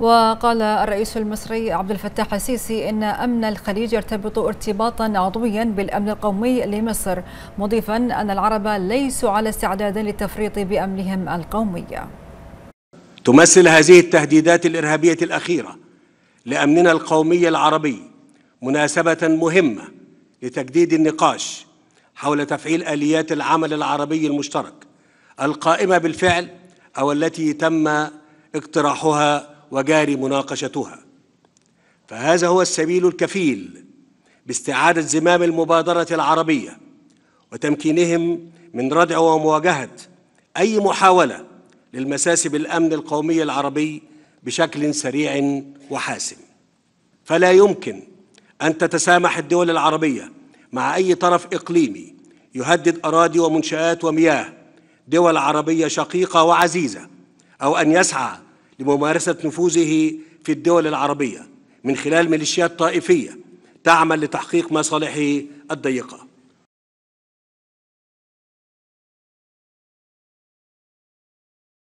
وقال الرئيس المصري عبد الفتاح السيسي ان امن الخليج يرتبط ارتباطا عضويا بالامن القومي لمصر مضيفا ان العرب ليسوا على استعداد للتفريط بامنهم القومي تمثل هذه التهديدات الارهابيه الاخيره لامننا القومي العربي مناسبه مهمه لتجديد النقاش حول تفعيل اليات العمل العربي المشترك القائمه بالفعل او التي تم اقتراحها وجاري مناقشتها فهذا هو السبيل الكفيل باستعادة زمام المبادرة العربية وتمكينهم من ردع ومواجهة أي محاولة للمساس بالأمن القومي العربي بشكل سريع وحاسم فلا يمكن أن تتسامح الدول العربية مع أي طرف إقليمي يهدد أراضي ومنشآت ومياه دول عربية شقيقة وعزيزة أو أن يسعى لممارسة نفوذه في الدول العربية من خلال ميليشيات طائفية تعمل لتحقيق مصالحه الضيقة